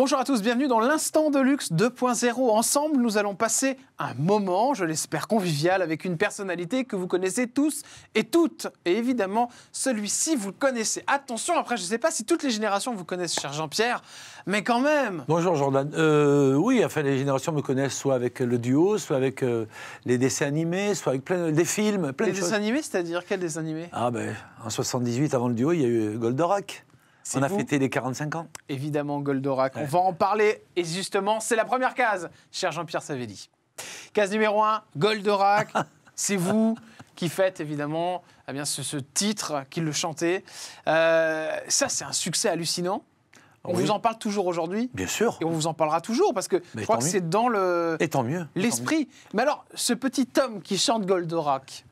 Bonjour à tous, bienvenue dans l'instant de luxe 2.0. Ensemble, nous allons passer un moment, je l'espère, convivial avec une personnalité que vous connaissez tous et toutes. Et évidemment, celui-ci, vous le connaissez. Attention, après, je ne sais pas si toutes les générations vous connaissent, cher Jean-Pierre, mais quand même. Bonjour Jordan. Euh, oui, enfin, les générations me connaissent soit avec le duo, soit avec euh, les dessins animés, soit avec plein, des films, plein les dessins animés, c'est-à-dire quels dessins animés Ah ben, en 78, avant le duo, il y a eu Goldorak. On a fêté les 45 ans Évidemment, Goldorak. On va en parler. Et justement, c'est la première case, cher Jean-Pierre Savelli. Case numéro 1, Goldorak. c'est vous qui faites évidemment eh bien, ce, titre, qu'il le chantait. Euh, ça, c'est un succès hallucinant. On vous en parle toujours aujourd'hui. Bien sûr. Et on vous en parlera toujours parce que je crois que c'est dans le. Et tant mieux. L'esprit. Mais alors, ce petit homme qui chante Goldorak,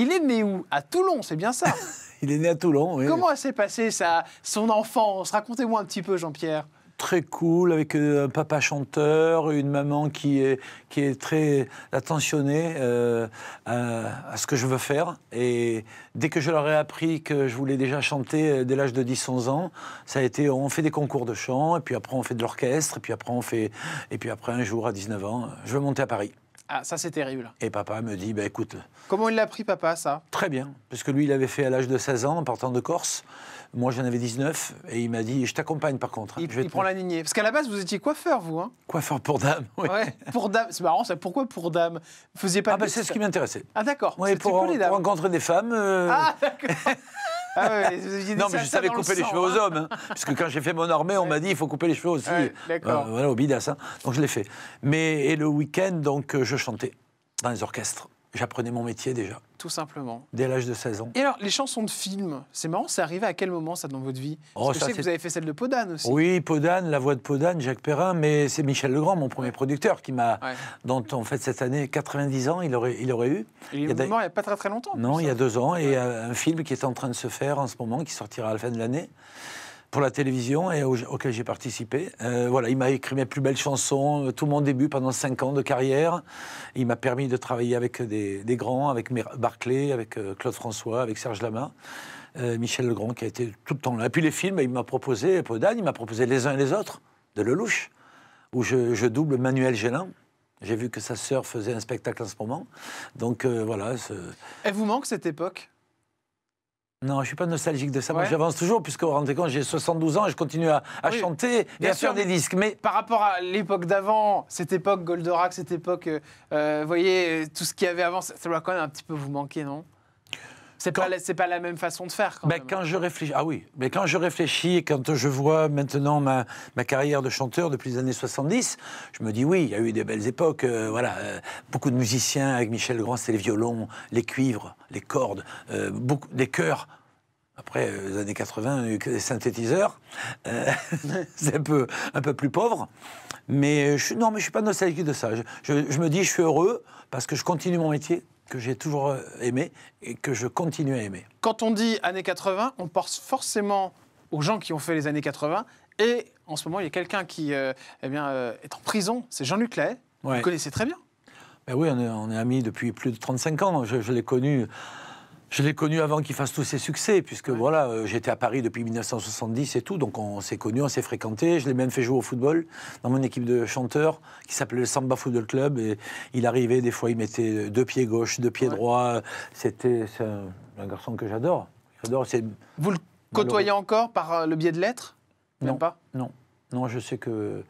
il est né où À Toulon, c'est bien ça. il est né à Toulon, oui. Comment s'est passé ça son enfance Racontez-moi un petit peu, Jean-Pierre très cool, avec euh, un papa chanteur, une maman qui est, qui est très attentionnée euh, à, ce que je veux faire. Et dès que je leur ai appris que je voulais déjà chanter euh, dès l'âge de 10-11 ans, ça a été, on fait des concours de chant, et puis après on fait de l'orchestre, et puis après on fait, et puis après un jour à 19 ans, je veux monter à Paris. Ah, ça c'est terrible. Et papa me dit, bah, écoute... Comment il l'a pris papa, ça Très bien, parce que lui il l'avait fait à l'âge de 16 ans en partant de Corse. Moi j'en avais 19 et il m'a dit, je t'accompagne par contre. il, prend la lignée. Parce qu'à la base vous étiez coiffeur, vous. Hein coiffeur pour dames, oui. pour dames, c'est marrant ça. Pourquoi pour dames Vous faisiez pas... Ah bah c'est ce qui m'intéressait. Ah d'accord. Ouais, pour, rencontrer des femmes. Euh, ah d'accord Ah non, mais je savais couper les cheveux aux hein. hommes. Parce hein, puisque quand j'ai fait mon armée, on m'a dit il faut couper les cheveux aussi. Ouais, euh, voilà, au bidas. Hein. Donc je l'ai fait. Mais et le week-end, donc, euh, je chantais dans les orchestres j'apprenais mon métier déjà. Tout simplement. Dès l'âge de 16 ans. Et alors, les chansons de films, c'est marrant, c'est arrivé à quel moment ça dans votre vie oh, Parce que je sais que vous avez fait celle de Podane aussi. Oui, Podane, la voix de Podane, Jacques Perrin, mais c'est Michel Legrand, mon premier producteur, qui m'a, dont en fait cette année, 90 ans, il aurait, il aurait eu. il, mort il n'y a pas très très longtemps. Non, il y a hein. deux ans, y et euh, un film qui est en train de se faire en ce moment, qui sortira à la fin de l'année pour la télévision et auquel j'ai participé. Euh, voilà, il m'a écrit mes plus belles chansons, euh, tout mon début pendant 5 ans de carrière. Il m'a permis de travailler avec des, grands, avec Barclay, avec euh, Claude François, avec Serge Lama. Michel Legrand qui a été tout le temps là. Et puis les films, il m'a proposé, Dan, il m'a proposé les uns et les autres, de Lelouch, où je, double Manuel Gélin. J'ai vu que sa sœur faisait un spectacle en ce moment. Donc voilà. Elle vous manque cette époque non, je ne suis pas nostalgique de ça. Moi, j'avance toujours, puisque vous vous rendez compte, j'ai 72 ans et je continue à, chanter Bien à sûr, faire des disques. Mais par rapport à l'époque d'avant, cette époque Goldorak, cette époque, euh, euh, vous voyez, euh, tout ce qu'il y avait avant, ça doit quand même un petit peu vous manquer, non c'est pas, la même façon de faire. Quand, quand je réfléchis, ah oui, mais quand je réfléchis, quand je vois maintenant ma, carrière de chanteur depuis les années 70, je me dis oui, il y a eu des belles époques. Euh, voilà, euh, beaucoup de musiciens avec Michel Grand, c'est les violons, les cuivres, les cordes, euh, beaucoup, des chœurs. Après, les années 80, il a eu synthétiseurs. c'est un peu, un peu plus pauvre. Mais je, non, mais je suis pas nostalgique de ça. je me dis, je suis heureux parce que je continue mon métier, que j'ai toujours euh, aimé et que je continue à aimer. Quand on dit années 80, on pense forcément aux gens qui ont fait les années 80. Et en ce moment, il y a quelqu'un qui euh, eh bien, euh, est en prison, c'est Jean-Luc Lay. vous Vous connaissez très bien. Ben oui, on est, on amis depuis plus de 35 ans. Je, je l'ai connu je l'ai connu avant qu'il fasse tous ses succès, puisque voilà, euh, j'étais à Paris depuis 1970 et tout, donc on s'est connu, on s'est fréquenté. Je l'ai même fait jouer au football dans mon équipe de chanteurs qui s'appelait le Samba Football Club. Et il arrivait, des fois, il mettait deux pieds gauche, deux pieds droit. C'était un, garçon que j'adore. J'adore. Vous le côtoyez encore par euh, le biais de lettres non, pas Non, non, je sais que.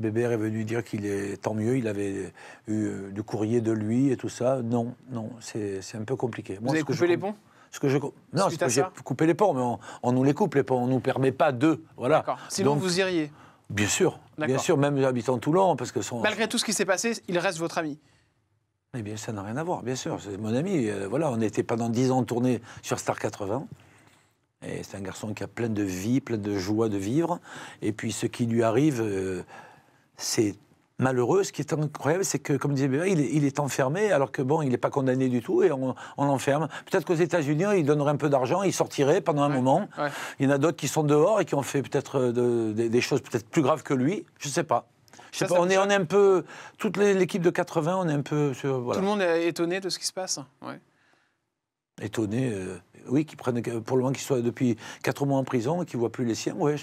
Bébert est venu dire qu'il est tant mieux, il avait eu euh, du courrier de lui et tout ça. Non, non, c'est un peu compliqué. Vous avez coupé les ponts ce que je... Non, que j'ai coupé les ponts, mais on, nous les coupe les ponts, on ne nous permet pas d'eux. Voilà. Sinon, vous iriez Bien sûr, bien sûr, même habitant Toulon, parce que son... Malgré tout ce qui s'est passé, il reste votre ami Eh bien, ça n'a rien à voir, bien sûr, c'est mon ami. Euh, voilà, on était pendant 10 ans tourné sur Star 80. Et c'est un garçon qui a plein de vie, plein de joie de vivre. Et puis ce qui lui arrive, euh, c'est malheureux. Ce qui est incroyable, c'est que, comme disait il, est enfermé, alors que bon, il n'est pas condamné du tout et on, l'enferme. Peut-être qu'aux États-Unis, il donnerait un peu d'argent, il sortirait pendant un moment. Il y en a d'autres qui sont dehors et qui ont fait peut-être euh, des choses peut-être plus graves que lui. Je ne sais pas. on, est, est un peu. Toute l'équipe de 80, on est un peu. Tout le monde est étonné de ce qui se passe. Hein, étonné. Euh, oui, qui prennent, euh, pour le moment, qui soient depuis 4 mois en prison et qui ne voient plus les siens. Ouais,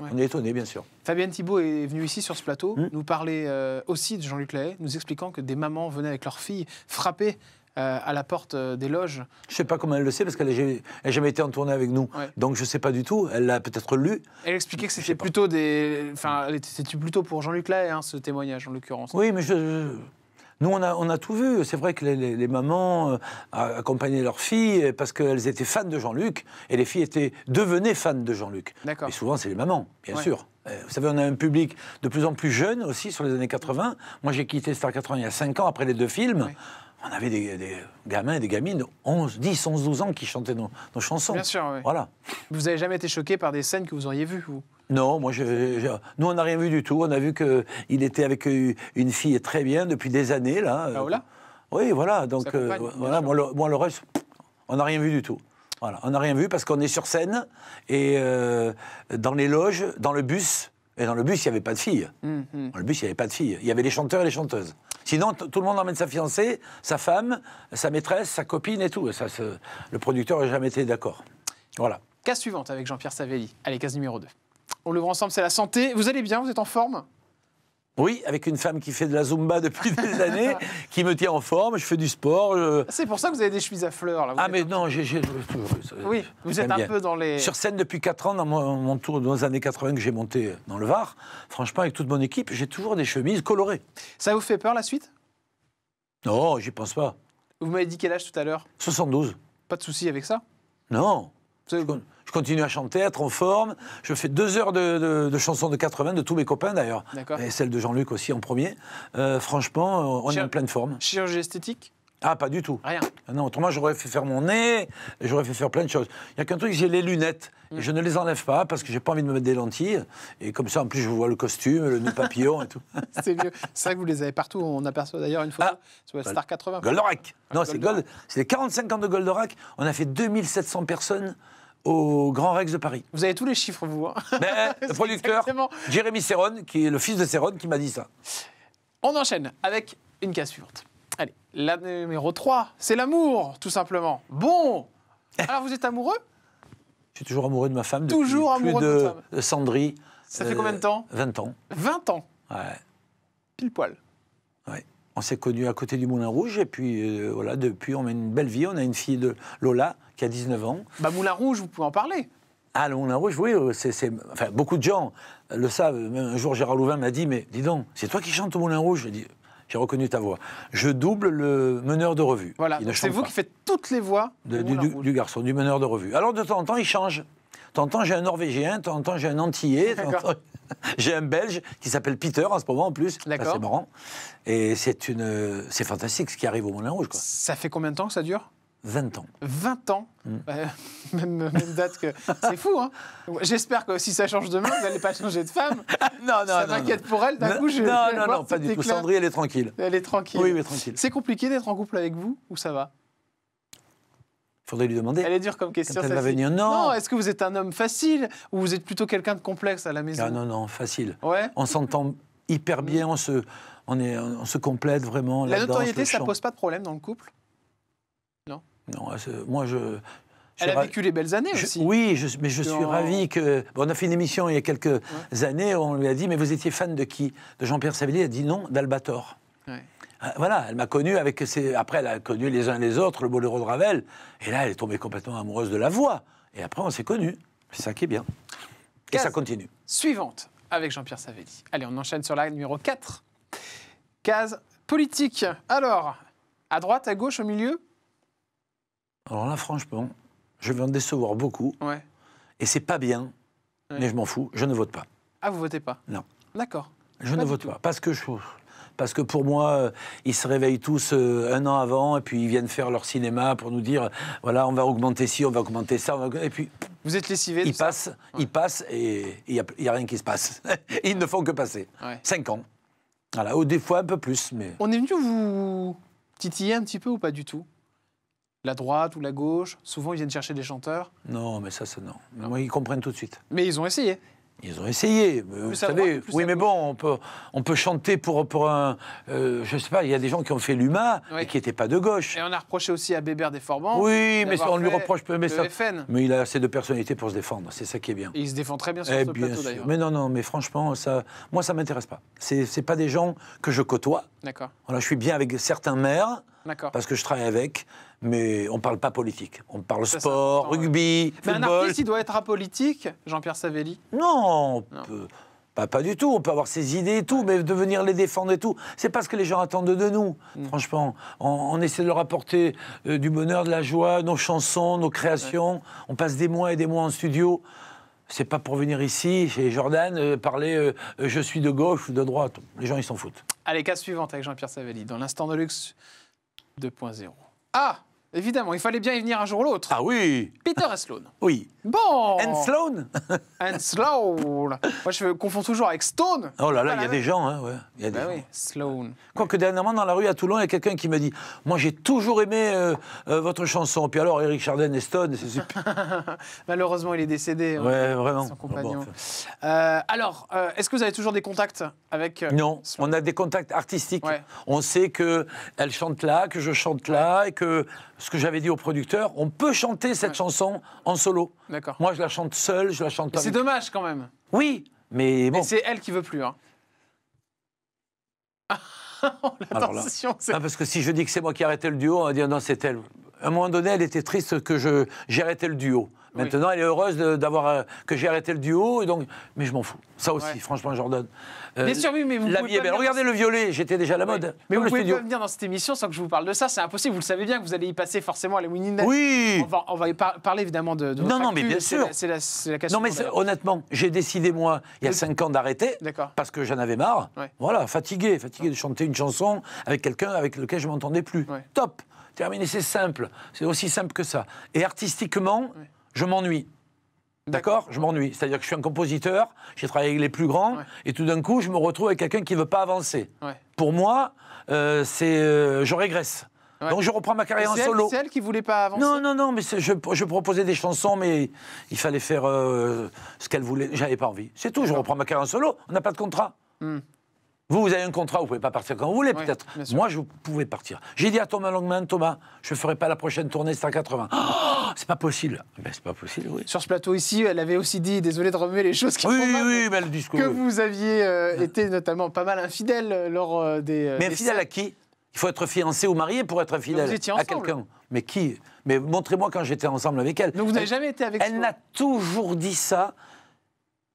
on est étonné, bien sûr. Fabienne Thibault est venue ici sur ce plateau hmm. nous parler euh, aussi de Jean-Luc Lahaye, nous expliquant que des mamans venaient avec leurs filles frapper euh, à la porte des loges. Je ne sais pas comment elle le sait parce qu'elle n'a jamais été en tournée avec nous. Donc je ne sais pas du tout. Elle l'a peut-être lu. Elle expliquait que c'était plutôt des. Enfin, c'était plutôt pour Jean-Luc Lahaye, hein, ce témoignage en l'occurrence. Oui, mais je... Nous, on a, tout vu. C'est vrai que les, mamans euh, accompagnaient leurs filles parce qu'elles étaient fans de Jean-Luc et les filles étaient, devenaient fans de Jean-Luc. Et souvent, c'est les mamans, bien sûr. Euh, vous savez, on a un public de plus en plus jeune aussi sur les années 80. Moi, j'ai quitté Star 80 il y a 5 ans après les deux films on avait des, gamins et des gamines de 11, 10, 11, 12 ans qui chantaient nos, chansons. Bien sûr, Voilà. Vous n'avez jamais été choqué par des scènes que vous auriez vues, vous non, moi, nous, on n'a rien vu du tout. On a vu qu'il était avec une fille très bien depuis des années, là. Oui, voilà. Donc, euh, moi le, reste, on n'a rien vu du tout. Voilà, on n'a rien vu parce qu'on est sur scène et euh, dans les loges, dans le bus. Et dans le bus, il n'y avait pas de filles. Mhm. Dans le bus, il n'y avait pas de filles. Il y avait les chanteurs et les chanteuses. Sinon, tout le monde emmène sa fiancée, sa femme, sa maîtresse, sa copine et tout. Ça, le producteur n'a jamais été d'accord. Voilà. Case suivante avec Jean-Pierre Savelli. Allez, case numéro 2. On l'ouvre ensemble, c'est la santé. Vous allez bien Vous êtes en forme oui, avec une femme qui fait de la zumba depuis des années, qui me tient en forme, je fais du sport. C'est pour ça que vous avez des chemises à fleurs. Là, ah, mais non, j'ai. Oui, vous êtes un peu dans les. Sur scène depuis 4 ans, dans mon, tour dans les années 80 que j'ai monté dans le Var, franchement, avec toute mon équipe, j'ai toujours des chemises colorées. Ça vous fait peur la suite Non, j'y pense pas. Vous m'avez dit quel âge tout à l'heure 72. Pas de souci avec ça Non. Je continue à chanter, à être en forme. Je fais deux heures de, chansons de 80 de tous mes copains d'ailleurs. Et celle de Jean-Luc aussi en premier. Euh, franchement, euh, on est en pleine forme. Chirurgie esthétique ah, pas du tout. Rien. Ah non, autrement, j'aurais fait faire mon nez, j'aurais fait faire plein de choses. Il n'y a qu'un truc, j'ai les lunettes. Et mm. je ne les enlève pas parce que j'ai pas envie de me mettre des lentilles. Et comme ça, en plus, je vois le costume, le nœud papillon et tout. c'est mieux. C'est vrai que vous les avez partout. On aperçoit d'ailleurs une fois. Ah, sur la bah, Star 80. Goldorak. Ah, non, c'est Gold, les 45 ans de Goldorak. On a fait 2700 personnes au Grand Rex de Paris. Vous avez tous les chiffres, vous. Hein. le producteur, Jérémy Serron, qui est le fils de Serron, qui m'a dit ça. On enchaîne avec une case suivante. Allez, la numéro 3, c'est l'amour, tout simplement. Bon Alors, vous êtes amoureux Je suis toujours amoureux de ma femme. toujours amoureux de, de, Ça fait combien de temps 20 euh, ans. 20 ans Ouais. Pile poil. Ouais on s'est connus à côté du Moulin Rouge. Et puis, euh, voilà, depuis, on a une belle vie. On a une fille de Lola qui a 19 ans. Bah, Moulin Rouge, vous pouvez en parler. Ah, le Moulin Rouge, oui. C'est, enfin, beaucoup de gens le savent. Un jour, Gérard Louvain m'a dit Mais dis donc, c'est toi qui chantes au Moulin Rouge J'ai reconnu ta voix. Je double le meneur de revue. Voilà, c'est vous qui faites toutes les voix du, garçon, du meneur de revue. Alors, de temps en temps, il change. Tantôt j'ai un Norvégien, tantôt j'ai un Antillais, j'ai un Belge qui s'appelle Peter en ce moment en plus. D'accord. C'est marrant. Et c'est une, c'est fantastique ce qui arrive au Moulin Rouge. Ça fait combien de temps que ça dure 20 ans. 20 ans mm. bah, même, date que. C'est fou, hein J'espère que si ça change demain, vous n'allez pas changer de femme. Ah, non, non, ça m'inquiète pour elle, d'un coup, je. Non, non, non, pas du tout. Sandrine, elle est tranquille. Elle est tranquille. Oui, mais tranquille. C'est compliqué d'être en couple avec vous, ou ça va faudrait lui demander. Elle est dure comme question. Non. est-ce que vous êtes un homme facile ou vous êtes plutôt quelqu'un de complexe à la maison ah Non, non, facile. Ouais. On s'entend hyper bien, on se, on est, on se complète vraiment. La, notoriété, ça ne pose pas de problème dans le couple Non. Non, ah, moi je. elle a vécu les belles années je, aussi. Oui, mais je suis ravi que. on a fait une émission il y a quelques années années, on lui a dit Mais vous étiez fan de qui De Jean-Pierre Savillier a dit Non, d'Albator. Ah, voilà, elle m'a connu avec ses... Après, elle a connu les uns les autres, le boléro de Ravel. Et là, elle est tombée complètement amoureuse de la voix. Et après, on s'est connus. C'est ça qui est bien. Et ça continue. Suivante, avec Jean-Pierre Savelli. Allez, on enchaîne sur la numéro 4. Case politique. Alors, à droite, à gauche, au milieu Alors là, franchement, je vais en décevoir beaucoup. Ouais. Et c'est pas bien, mais je m'en fous. Je ne vote pas. Ah, vous votez pas Non. D'accord. Je ne vote pas. Parce que je parce que pour moi, euh, ils se réveillent tous euh, un an avant et puis ils viennent faire leur cinéma pour nous dire euh, voilà, on va augmenter ci, on va augmenter ça, et puis. Vous êtes lessivés Ils passent, ils passent et il n'y a, rien qui se passe. ils ne font que passer. Cinq ans. Voilà, ou des fois un peu plus, mais. On est venu vous titiller un petit peu ou pas du tout la droite ou la gauche, souvent ils viennent chercher des chanteurs. Non, mais ça, c'est non. non. Moi, ils comprennent tout de suite. Mais ils ont essayé. Ils ont essayé. Euh, vous savez, oui, mais bon, on peut, on peut chanter pour, un. Euh, je sais pas, il y a des gens qui ont fait l'humain et qui n'étaient pas de gauche. Et on a reproché aussi à Bébert forbans. Oui, mais on lui reproche Mais, ça, mais il a assez de personnalité pour se défendre, c'est ça qui est bien. il se défend très bien sur le eh bien plateau d'ailleurs. Mais non, non, mais franchement, ça, moi, ça ne m'intéresse pas. Ce pas des gens que je côtoie. D'accord. Voilà, je suis bien avec certains maires, parce que je travaille avec, mais on ne parle pas politique. On parle sport, rugby, mais un artiste, il doit être apolitique, Jean-Pierre Savelli Non, pas, du tout. On peut avoir ses idées et tout, mais de venir les défendre et tout, c'est pas ce que les gens attendent de nous, mm. franchement. On, essaie de leur apporter euh, du bonheur, de la joie, nos chansons, nos créations. On passe des mois et des mois en studio c'est pas pour venir ici, chez Jordan, euh, parler euh, euh, je suis de gauche ou de droite. Les gens, ils s'en foutent. Allez, casse suivante avec Jean-Pierre Savelli, dans l'instant de luxe 2.0. Ah Évidemment, il fallait bien y venir un jour ou l'autre. Ah oui Peter et Oui. Bon And Sloane And Sloane Moi, je me confonds toujours avec Stone Oh là là, hein, il y a des gens, hein, ouais. Y a des gens. oui, Sloane. Quoique dernièrement, dans la rue à Toulon, il y a quelqu'un qui me dit « Moi, j'ai toujours aimé euh, euh, votre chanson. » Puis alors, Eric Chardin et Stone, c'est super. Malheureusement, il est décédé. Hein, ouais, vraiment. Son ah, compagnon. Euh, alors, est-ce que vous avez toujours des contacts avec... non, on a des contacts artistiques. On sait qu'elle chante là, que je chante là, et que ce que j'avais dit au producteur, on peut chanter cette chanson en solo. D'accord. Moi, je la chante seule, je la chante pas. C'est dommage quand même. Oui, mais bon. c'est elle qui veut plus. Hein. Oh, la ah, parce que si je dis que c'est moi qui ai arrêté le duo, on va dire non, c'est elle. À un moment donné, elle était triste que j'ai arrêté le duo. Maintenant, elle est heureuse d'avoir euh, que j'ai arrêté le duo. Et donc, mais je m'en fous. Ça aussi, franchement, Jordan. Euh, bien sûr, oui, mais vous la Regardez le violet, j'étais déjà à la mode. Mais vous pouvez pas venir dans cette émission sans que je vous parle de ça. C'est impossible. Vous le savez bien que vous allez y passer forcément à la Winning Night. Oui. On va, parler évidemment de. de non, non, mais bien sûr. C'est la, question. Non, mais honnêtement, j'ai décidé moi il y a 5 ans d'arrêter. D'accord. Parce que j'en avais marre. Voilà, fatigué, fatigué de chanter une chanson avec quelqu'un avec lequel je m'entendais plus. Top. Terminé, c'est simple. C'est aussi simple que ça. Et artistiquement je m'ennuie. D'accord Je m'ennuie. C'est-à-dire que je suis un compositeur, j'ai travaillé avec les plus grands, et tout d'un coup, je me retrouve avec quelqu'un qui ne veut pas avancer. Pour moi, euh, c'est, euh, je régresse. Donc je reprends ma carrière en solo. C'est elle qui voulait pas avancer. Non, non, non, mais je, proposais des chansons, mais il fallait faire euh, ce qu'elle voulait. J'avais pas envie. C'est tout, je reprends ma carrière en solo. On n'a pas de contrat. Hmm. Vous, vous avez un contrat, vous pouvez pas partir quand vous voulez, peut-être. Moi, je pouvais partir. J'ai dit à Thomas Longman, Thomas, je ne ferai pas la prochaine tournée 180. c'est pas possible. Eh ben, c'est pas possible, oui. Sur ce plateau ici, elle avait aussi dit, désolé de remuer les choses qui oui, oui, oui, que vous aviez euh, été notamment pas mal infidèle euh, lors euh, des. mais infidèle à qui Il faut être fiancé ou marié pour être infidèle à quelqu'un. Mais qui Mais montrez-moi quand j'étais ensemble avec elle. Donc vous n'avez jamais été avec Elle, elle n'a toujours dit ça.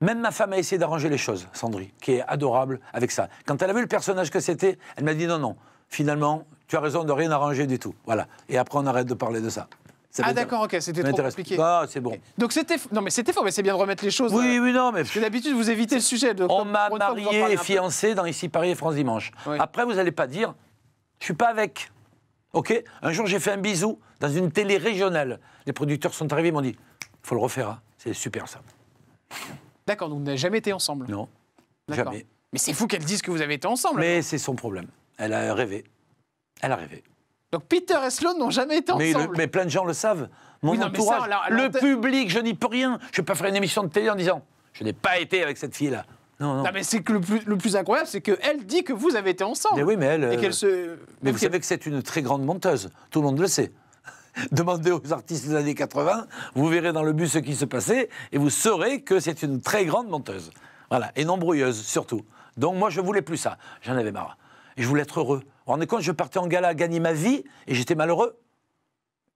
Même ma femme a essayé d'arranger les choses, Sandri, qui est adorable avec ça. Quand elle a vu le personnage que c'était, elle m'a dit non, non, finalement, tu as raison de rien arranger du tout. Voilà. Et après, on arrête de parler de ça. ah d'accord, ok, c'était trop compliqué. Ah, c'est bon. Donc c'était, non mais c'était mais c'est bien de remettre les choses. Oui, euh, oui, non, mais parce d'habitude vous évitez le sujet. de on m'a marié et fiancé dans ici Paris et France Dimanche. Après, vous n'allez pas dire, je suis pas avec. Ok. Un jour, j'ai fait un bisou dans une télé régionale. Les producteurs sont arrivés, m'ont dit, faut le refaire. Hein. C'est super ça. D'accord, donc vous n'avez jamais été ensemble Non. Jamais. Mais c'est fou qu'elle dise que vous avez été ensemble. Mais c'est son problème. Elle a rêvé. Elle a rêvé. Donc Peter et Sloan n'ont jamais été ensemble. Mais, plein de gens le savent. Mon entourage, le public, je n'y peux rien. Je ne vais pas faire une émission de télé en disant je n'ai pas été avec cette fille-là. Non, non. non, mais c'est que le plus, incroyable, c'est qu'elle dit que vous avez été ensemble. Mais oui, mais elle. Et euh, se... Mais vous savez que c'est une très grande menteuse. Tout le monde le sait. demandez aux artistes des années 80, vous verrez dans le bus ce qui se passait et vous saurez que c'est une très grande menteuse. Voilà, et non brouilleuse surtout. Donc moi je voulais plus ça, j'en avais marre. Et je voulais être heureux. Vous vous rendez compte, je partais en gala à gagner ma vie et j'étais malheureux.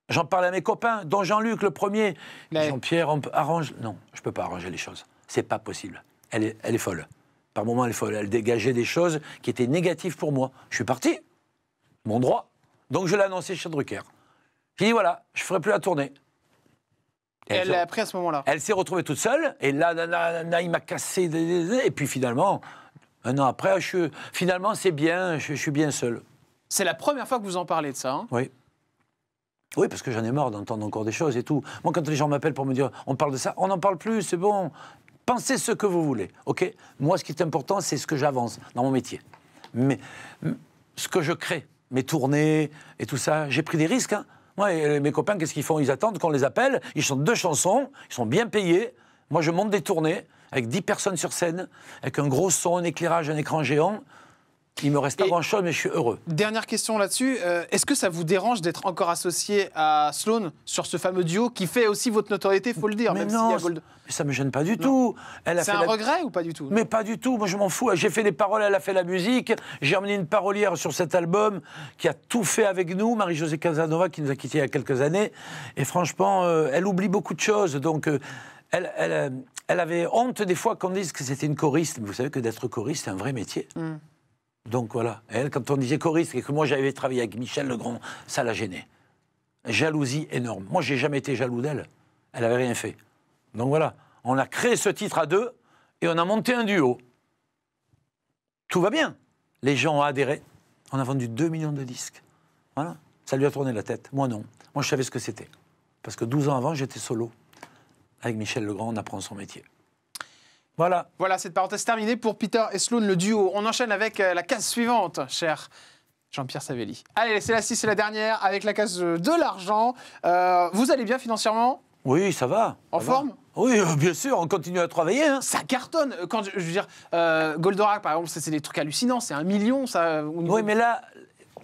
J'en parlais à mes copains, dont Jean-Luc le premier. Jean-Pierre, on arrange. Non, je ne peux pas arranger les choses. C'est pas possible. Elle est, elle est folle. Par moments, elle est folle. Elle dégageait des choses qui étaient négatives pour moi. Je suis parti. Mon droit. Donc je l'ai annoncé chez Drucker. J'ai dit voilà, je ferai plus la tournée. elle l'a appris à ce moment-là. Elle s'est retrouvée toute seule, et là, il m'a cassé. Et puis finalement, un an après, finalement, c'est bien, je, suis bien seul. C'est la première fois que vous en parlez de ça. Hein oui. Oui, parce que j'en ai marre d'entendre encore des choses et tout. Moi, quand les gens m'appellent pour me dire on parle de ça, on n'en parle plus, c'est bon. Pensez ce que vous voulez, ok Moi, ce qui est important, c'est ce que j'avance dans mon métier. Mais ce que je crée, mes tournées et tout ça, j'ai pris des risques. Hein. Moi, et mes copains, qu'est-ce qu'ils font Ils attendent qu'on les appelle. Ils chantent deux chansons, ils sont bien payés. Moi, je monte des tournées avec 10 personnes sur scène, avec un gros son, un éclairage, un écran géant. Il me reste pas grand-chose, mais je suis heureux. Dernière question là-dessus. Euh, est-ce que ça vous dérange d'être encore associé à Sloan sur ce fameux duo qui fait aussi votre notoriété, faut le dire, mais non, si ça me gêne pas du tout. C'est un regret ou pas du tout Mais pas du tout. Moi, je m'en fous. J'ai fait les paroles, elle a fait la musique. J'ai emmené une parolière sur cet album qui a tout fait avec nous, Marie-Josée Casanova, qui nous a quittés il y a quelques années. Et franchement, euh, elle oublie beaucoup de choses. Donc. Euh, elle, elle, avait honte des fois qu'on dise que c'était une choriste. Vous savez que d'être choriste, c'est un vrai métier. Hmm. Donc voilà, elle, quand on disait choriste et que moi j'avais travaillé avec Michel Legrand, ça la gênait. Jalousie énorme. Moi, j'ai jamais été jaloux d'elle. Elle avait rien fait. Donc voilà, on a créé ce titre à deux et on a monté un duo. Tout va bien. Les gens ont adhéré. On a vendu 2 millions de disques. Voilà. Ça lui a tourné la tête. Moi, non. Moi, je savais ce que c'était. Parce que 12 ans avant, j'étais solo. Avec Michel Legrand, on apprend son métier. Voilà. Voilà, cette parenthèse terminée pour Peter et Sloan, le duo. On enchaîne avec euh, la case suivante, cher. Jean-Pierre Savelli. Allez, c'est la 6, c'est la dernière, avec la case euh, de l'argent. Euh, vous allez bien financièrement Oui, ça va. En forme Oui, bien sûr, on continue à travailler. Hein. Ça cartonne. Quand, je, veux dire, Goldorak, par exemple, c'est des trucs hallucinants, c'est un million. Ça, Oui, mais là,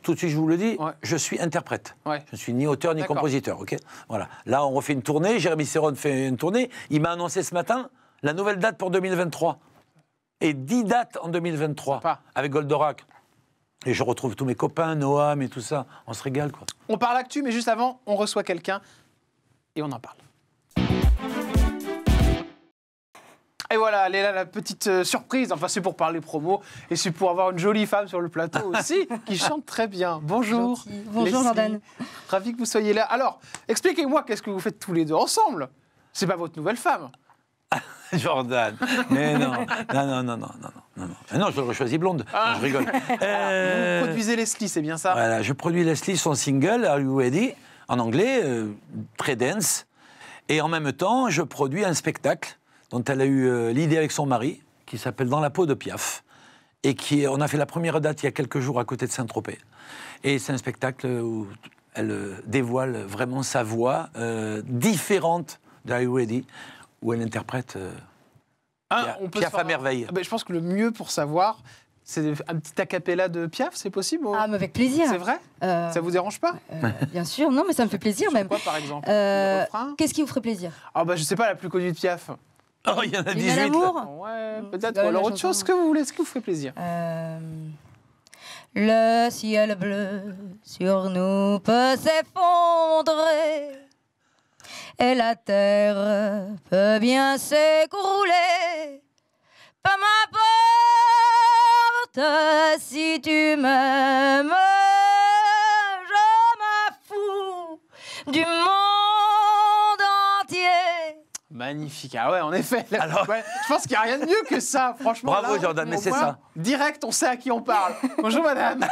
tout de suite, je vous le dis, je suis interprète. Je ne suis ni auteur ni compositeur. Ok. voilà. Là, on refait une tournée. Jérémy Serron fait une tournée. Il m'a annoncé ce matin la nouvelle date pour 2023 et 10 dates en 2023 avec Goldorak. Et je retrouve tous mes copains, Noam et tout ça. On se régale, quoi. On parle actu, mais juste avant, on reçoit quelqu'un et on en parle. Et voilà, elle est là, la petite euh, surprise. Enfin, c'est pour parler promo et c'est pour avoir une jolie femme sur le plateau aussi qui chante très bien. Bonjour. Bonjour, Jordan. Ravi que vous soyez là. Alors, expliquez-moi qu'est-ce que vous faites tous les deux ensemble. C'est pas votre nouvelle femme. Jordan. Mais non, non, non, non, non, non, non, non. non ah je l'aurais choisi blonde. je ah. rigole. Vous euh, produisez Leslie, c'est bien ça Voilà, je produis Leslie, son single, Are You Ready En anglais, euh, très dense. Et en même temps, je produis un spectacle dont elle a eu euh, l'idée avec son mari, qui s'appelle Dans la peau de Piaf. Et qui, on a fait la première date il y a quelques jours à côté de Saint-Tropez. Et c'est un spectacle où elle dévoile vraiment sa voix euh, différente d'Are You Ready, où elle interprète. Hein, on peut Piaf à merveille. Ah ben, je pense que le mieux pour savoir, c'est un petit acapella de Piaf, c'est possible Ah, avec plaisir. C'est vrai euh, Ça vous dérange pas euh, Bien sûr, non, mais ça me fait plaisir même. Quoi, par exemple euh, Qu'est-ce qui vous ferait plaisir Ah, bah, je sais pas, la plus connue de Piaf. Oh, il y en a 18. l'amour Ouais, peut-être. Ah alors, autre chose que vous voulez, ce qui vous ferait plaisir Le ciel bleu sur nous peut s'effondrer et la terre peut bien s'écrouler. Pas porte si tu m'aimes. Magnifique. Ah ouais, en effet. Alors... je pense qu'il n'y a rien de mieux que ça, franchement. Bravo Jordan, mais c'est ça. Direct, on sait à qui on parle. Bonjour madame.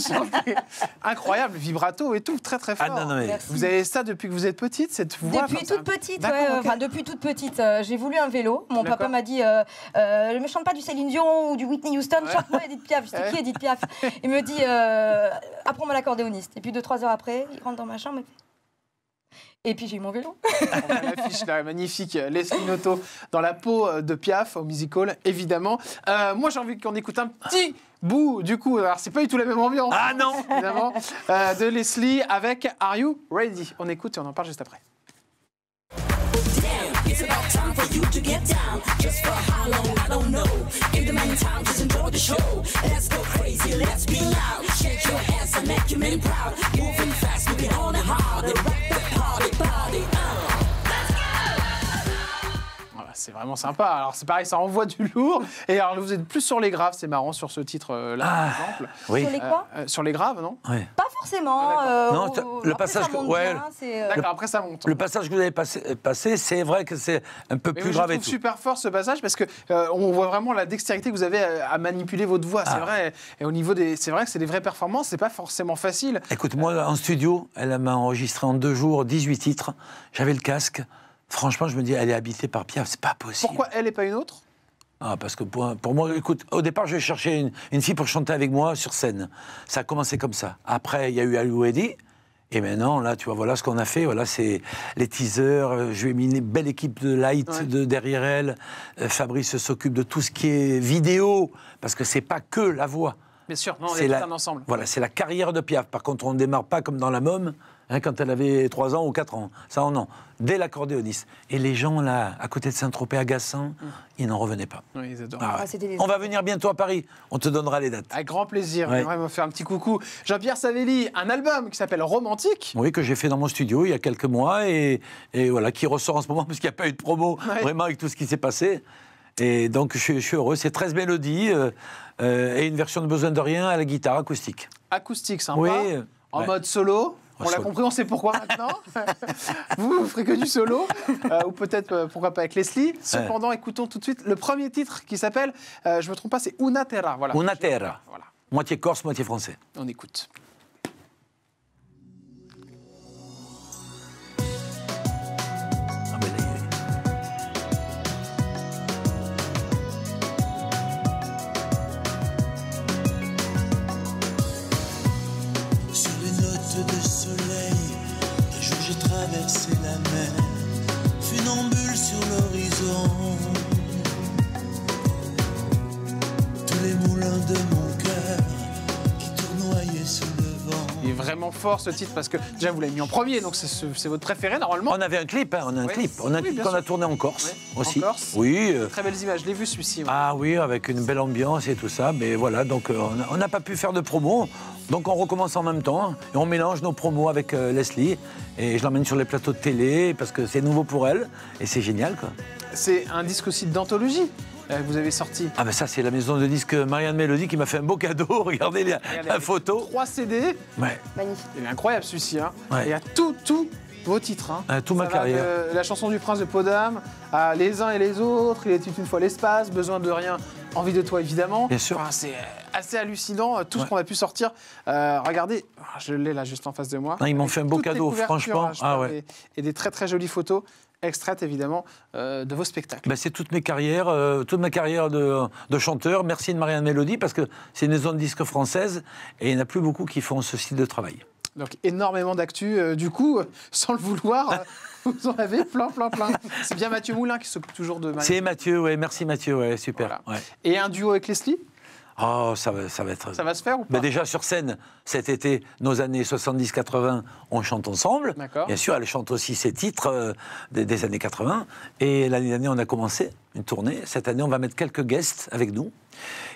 Incroyable, vibrato et tout, très très ah, fort. Vous avez ça depuis que vous êtes petite, cette voix Depuis toute petite, ouais, euh, enfin depuis toute petite. Euh, j'ai voulu un vélo. Mon papa m'a dit, euh, euh, ne chante pas du Céline Dion ou du Whitney Houston, ouais. chante-moi Edith Piaf. Je dis, qui Edith Piaf Il me dit, euh, apprends-moi l'accordéoniste. Et puis deux, trois heures après, il rentre dans ma chambre et et puis j'ai eu mon vélo. Ah, l'affiche là, magnifique, Leslie Noto dans la peau euh, de Piaf au Hall évidemment. Euh, moi j'ai envie qu'on écoute un petit bout du coup, alors c'est pas du tout la même ambiance. Ah non Évidemment, euh, de Leslie avec Are You Ready On écoute et on en parle juste après. It's about time for you to get down. Just for how long, I don't know. In the meantime, just enjoy the show. Let's go crazy, let's be loud. Shake your hands and make your men proud. Moving fast, moving on and hard. Rock the party, party. c'est vraiment sympa. Alors c'est pareil, ça envoie du lourd. Et alors vous êtes plus sur les graves, c'est marrant sur ce titre-là, par ah, exemple. Euh, euh, sur les graves, non Pas forcément. non, le passage que, après ça monte. Le passage que vous avez passé, euh, c'est vrai que c'est un peu plus grave. Je trouve et super fort ce passage parce que on voit vraiment la dextérité que vous avez à, manipuler votre voix. C'est ah. vrai. Et au niveau des, c'est vrai que c'est des vraies performances. C'est pas forcément facile. Écoute, moi en studio, elle m'a enregistré en deux jours 18 titres. J'avais le casque. Franchement, je me dis, elle est habitée par Piaf, c'est pas possible. Pourquoi elle et pas une autre ah, parce que pour, moi, écoute, au départ, je vais chercher une, fille pour chanter avec moi sur scène. Ça a commencé comme ça. Après, il y a eu Alouedi. Et maintenant, là, tu vois, voilà ce qu'on a fait. Voilà, c'est les teasers. Euh, je lui ai mis une belle équipe de light derrière elle. Euh, Fabrice s'occupe de tout ce qui est vidéo, parce que c'est pas que la voix. Bien sûr, c'est un ensemble. Voilà, c'est la carrière de Piaf. Par contre, on ne démarre pas comme dans la môme. Hein, quand elle avait 3 ans ou 4 ans. Ça, en en. Dès l'accordéoniste. Et les gens, là, à côté de Saint-Tropez, à mm. ils n'en revenaient pas. Oui, ils adorent. Ah ah, on va venir bientôt à Paris. On te donnera les dates. Avec grand plaisir. on va faire un petit coucou. Jean-Pierre Savelli, un album qui s'appelle Romantique. Oui, que j'ai fait dans mon studio il y a quelques mois et, voilà, qui ressort en ce moment parce qu'il n'y a pas eu de promo vraiment avec tout ce qui s'est passé. Et donc, je, suis heureux. C'est 13 mélodies euh, euh, et une version de Besoin de Rien à la guitare acoustique. Acoustique, sympa. Oui. En mode solo on l'a compris, on sait pourquoi maintenant. vous, vous ferez que du solo, euh, ou peut-être euh, pourquoi pas avec Leslie. Cependant, écoutons tout de suite le premier titre qui s'appelle, euh, je me trompe pas, c'est Una Terra. Voilà. Una Terra. Voilà. Moitié corse, moitié français. On écoute. ce titre parce que déjà vous l'avez mis en premier, donc c'est votre préféré normalement. On avait un clip, hein, on a un clip, on a, on a tourné en Corse aussi. En Corse Oui. Euh, Très belles images, je l'ai vu celui-ci. Ah oui, avec une belle ambiance et tout ça, mais voilà, donc euh, on n'a pas pu faire de promo, donc on recommence en même temps et on mélange nos promos avec euh, Leslie et je l'emmène sur les plateaux de télé parce que c'est nouveau pour elle et c'est génial quoi. C'est un disque aussi d'anthologie euh, vous avez sorti. Ah ben ça c'est la maison de disques Marianne Mélodie qui m'a fait un beau cadeau. Regardez la, a la photo. Trois CD. Ouais. Magnifique. Il est incroyable celui-ci. Il y a tout, tout vos titres. Hein. Ah, tout ma carrière. la chanson du prince de Podam, à Les uns et les autres, Il était une fois l'espace, Besoin de rien, Envie de toi évidemment. Bien sûr. c'est assez hallucinant euh, tout ce qu'on a pu sortir. Euh, regardez, ah, je l'ai là juste en face de moi. ils m'ont fait un beau cadeau, franchement. Hein, ah, ouais. et, et, des très très jolies photos extraite évidemment euh, de vos spectacles. Ben, c'est toute, mes carrières, euh, toute ma carrière de, chanteur. Merci de Marianne Mélodie parce que c'est une zone disque française et il n'y en a plus beaucoup qui font ce style de travail. Donc énormément d'actu. Euh, du coup, sans le vouloir, vous en avez plein, plein, plein. C'est bien Mathieu Moulin qui s'occupe toujours de. C'est Mathieu, ouais, merci Mathieu, ouais, super. Et un duo avec Leslie Oh, ça va, être. Ça va se faire ou pas Mais déjà sur scène, cet été, nos années 70-80, on chante ensemble. Bien sûr, elle chante aussi ses titres euh, des, années 80. Et l'année dernière, on a commencé une tournée. Cette année, on va mettre quelques guests avec nous.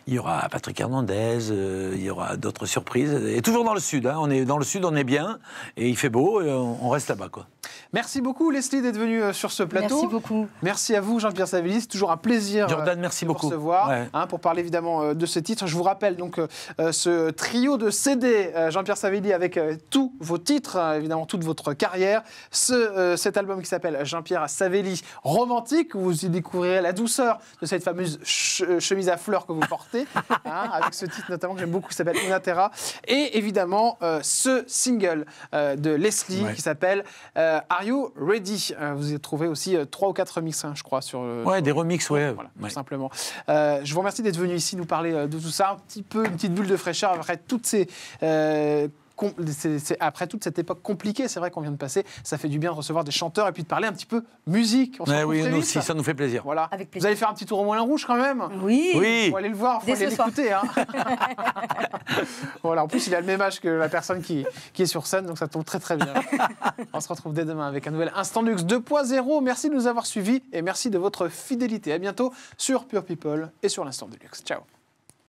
Il y aura Patrick Hernandez, euh, il y aura d'autres surprises. Et toujours dans le sud, hein. on est dans le sud, on est bien, et il fait beau, et on, reste là-bas. Quoi. Merci beaucoup Leslie d'être venue euh, sur ce plateau. Merci beaucoup. Merci à vous Jean-Pierre Savelli, c'est toujours un plaisir euh, Jordan, merci de vous beaucoup. recevoir hein, pour parler évidemment de ce titre. Je vous rappelle donc ce trio de CD Jean-Pierre Savelli avec tous vos titres, hein, évidemment toute votre carrière. Ce, cet album qui s'appelle Jean-Pierre Savelli Romantique, vous y découvrirez la la douceur de cette fameuse euh, chemise à fleurs que vous portez, hein, avec ce titre notamment que j'aime beaucoup, qui s'appelle Unatera, et évidemment euh, ce single euh, de Leslie qui s'appelle Are You Ready Vous y trouvé aussi trois ou quatre remixes, hein, je crois, sur. ouais, des remixes, ouais. Tout simplement. je vous remercie d'être venu ici nous parler de tout ça, un petit peu une petite bulle de fraîcheur après toutes ces c'est après toute cette époque compliquée, c'est vrai qu'on vient de passer, ça fait du bien de recevoir des chanteurs et puis de parler un petit peu musique. Eh oui, ça nous fait plaisir. Voilà. Vous allez faire un petit tour au Moulin Rouge quand même Oui. Oui. Faut aller le voir, faut Dès l'écouter. Hein. voilà, en plus, il a le même âge que la personne qui, qui est sur scène, donc ça tombe très très bien. On se retrouve dès demain avec un nouvel Instant Luxe 2.0. Merci de nous avoir suivis et merci de votre fidélité. À bientôt sur Pure People et sur l'Instant de Ciao.